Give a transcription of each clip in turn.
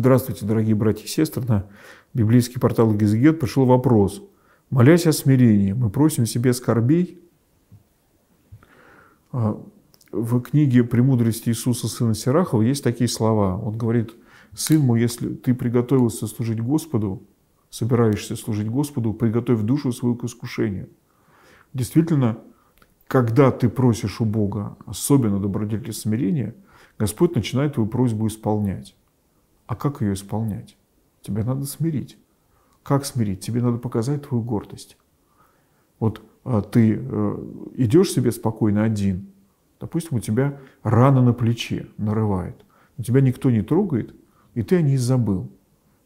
Здравствуйте, дорогие братья и сестры. На библейский портал Гизгет пришел вопрос. Молясь о смирении, мы просим себе скорбей. А, в книге «Премудрости Иисуса, сына Сирахова» есть такие слова. Он говорит, «Сын мой, если ты приготовился служить Господу, собираешься служить Господу, приготовь душу свою к искушению». Действительно, когда ты просишь у Бога, особенно добродетель смирения, Господь начинает твою просьбу исполнять. А как ее исполнять? Тебя надо смирить. Как смирить? Тебе надо показать твою гордость. Вот а, ты э, идешь себе спокойно один, допустим, у тебя рана на плече нарывает, но тебя никто не трогает, и ты о ней забыл.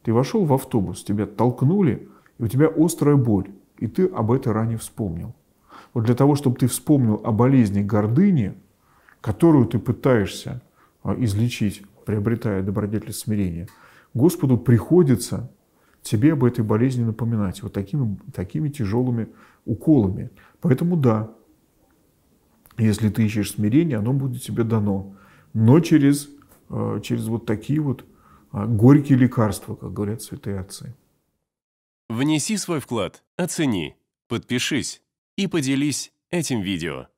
Ты вошел в автобус, тебя толкнули, и у тебя острая боль, и ты об этой ране вспомнил. Вот для того, чтобы ты вспомнил о болезни гордыни, которую ты пытаешься а, излечить приобретая добродетель смирения, Господу приходится тебе об этой болезни напоминать вот такими, такими тяжелыми уколами. Поэтому да, если ты ищешь смирение, оно будет тебе дано, но через, э, через вот такие вот э, горькие лекарства, как говорят святые отцы. Внеси свой вклад, оцени, подпишись и поделись этим видео.